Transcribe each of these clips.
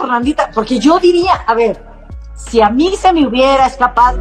Fernandita, porque yo diría, a ver, si a mí se me hubiera escapado...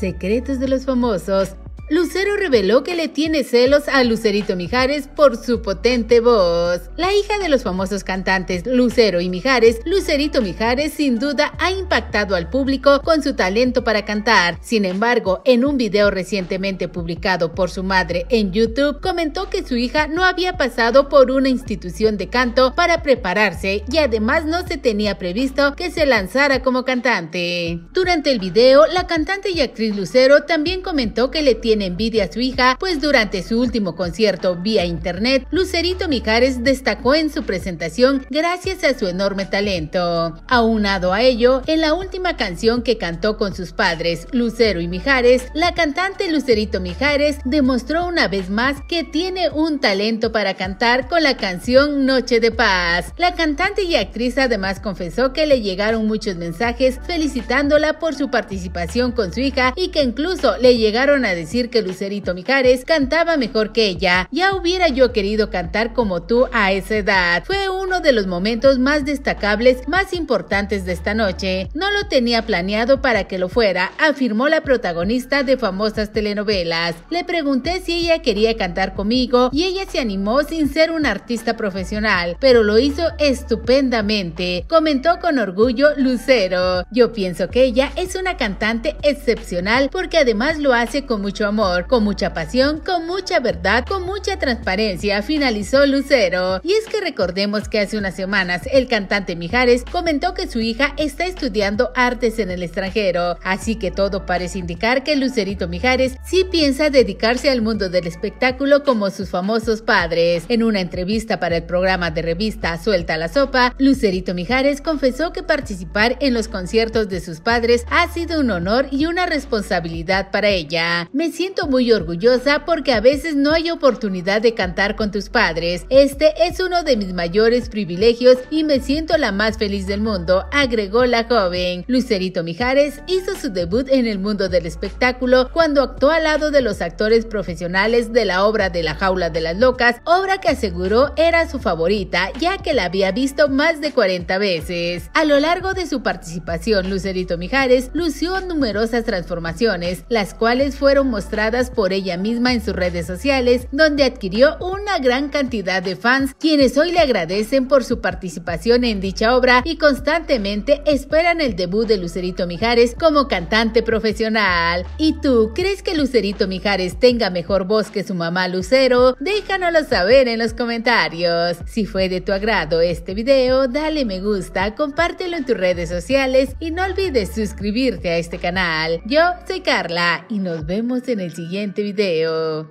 Secretos de los famosos Lucero reveló que le tiene celos a Lucerito Mijares por su potente voz. La hija de los famosos cantantes Lucero y Mijares, Lucerito Mijares sin duda ha impactado al público con su talento para cantar. Sin embargo, en un video recientemente publicado por su madre en YouTube, comentó que su hija no había pasado por una institución de canto para prepararse y además no se tenía previsto que se lanzara como cantante. Durante el video, la cantante y actriz Lucero también comentó que le tiene envidia a su hija, pues durante su último concierto vía internet, Lucerito Mijares destacó en su presentación gracias a su enorme talento. Aunado a ello, en la última canción que cantó con sus padres, Lucero y Mijares, la cantante Lucerito Mijares demostró una vez más que tiene un talento para cantar con la canción Noche de Paz. La cantante y actriz además confesó que le llegaron muchos mensajes felicitándola por su participación con su hija y que incluso le llegaron a decir que Lucerito Mijares cantaba mejor que ella. Ya hubiera yo querido cantar como tú a esa edad. Fue uno de los momentos más destacables, más importantes de esta noche. No lo tenía planeado para que lo fuera, afirmó la protagonista de famosas telenovelas. Le pregunté si ella quería cantar conmigo y ella se animó sin ser una artista profesional, pero lo hizo estupendamente, comentó con orgullo Lucero. Yo pienso que ella es una cantante excepcional porque además lo hace con mucho amor con mucha pasión, con mucha verdad, con mucha transparencia, finalizó Lucero. Y es que recordemos que hace unas semanas el cantante Mijares comentó que su hija está estudiando artes en el extranjero, así que todo parece indicar que Lucerito Mijares sí piensa dedicarse al mundo del espectáculo como sus famosos padres. En una entrevista para el programa de revista Suelta la Sopa, Lucerito Mijares confesó que participar en los conciertos de sus padres ha sido un honor y una responsabilidad para ella. Me siento siento muy orgullosa porque a veces no hay oportunidad de cantar con tus padres. Este es uno de mis mayores privilegios y me siento la más feliz del mundo, agregó la joven. Lucerito Mijares hizo su debut en el mundo del espectáculo cuando actuó al lado de los actores profesionales de la obra de La Jaula de las Locas, obra que aseguró era su favorita ya que la había visto más de 40 veces. A lo largo de su participación, Lucerito Mijares lució numerosas transformaciones, las cuales fueron mostradas por ella misma en sus redes sociales, donde adquirió una gran cantidad de fans, quienes hoy le agradecen por su participación en dicha obra y constantemente esperan el debut de Lucerito Mijares como cantante profesional. ¿Y tú crees que Lucerito Mijares tenga mejor voz que su mamá Lucero? Déjanoslo saber en los comentarios. Si fue de tu agrado este video, dale me gusta, compártelo en tus redes sociales y no olvides suscribirte a este canal. Yo soy Carla y nos vemos en el el siguiente video.